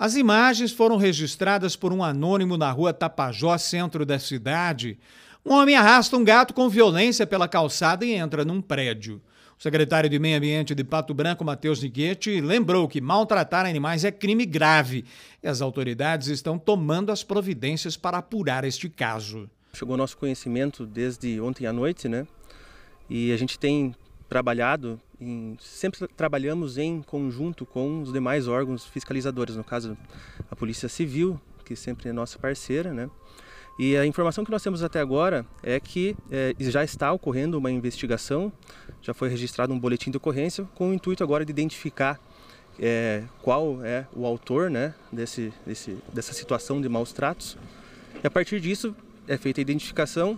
As imagens foram registradas por um anônimo na rua Tapajós, centro da cidade. Um homem arrasta um gato com violência pela calçada e entra num prédio. O secretário de Meio Ambiente de Pato Branco, Matheus Niguete, lembrou que maltratar animais é crime grave e as autoridades estão tomando as providências para apurar este caso. Chegou ao nosso conhecimento desde ontem à noite, né? E a gente tem trabalhado, em, sempre trabalhamos em conjunto com os demais órgãos fiscalizadores, no caso a Polícia Civil, que sempre é nossa parceira, né? E a informação que nós temos até agora é que é, já está ocorrendo uma investigação, já foi registrado um boletim de ocorrência com o intuito agora de identificar é, qual é o autor né, desse, desse, dessa situação de maus tratos. E a partir disso é feita a identificação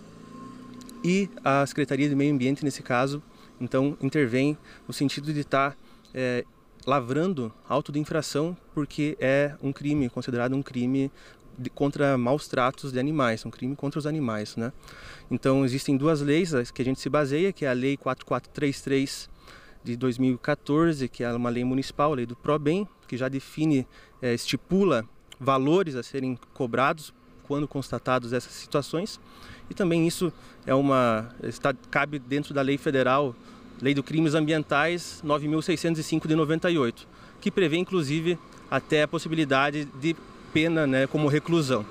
e a Secretaria de Meio Ambiente, nesse caso, então intervém no sentido de estar tá, é, lavrando auto de infração, porque é um crime, considerado um crime de, contra maus tratos de animais, um crime contra os animais. Né? Então existem duas leis que a gente se baseia, que é a Lei 4433 de 2014, que é uma lei municipal, a lei do PROBEM, que já define, é, estipula valores a serem cobrados quando constatados essas situações. E também isso é uma está, cabe dentro da lei federal, Lei do Crimes Ambientais 9605 de 98, que prevê inclusive até a possibilidade de pena, né, como reclusão.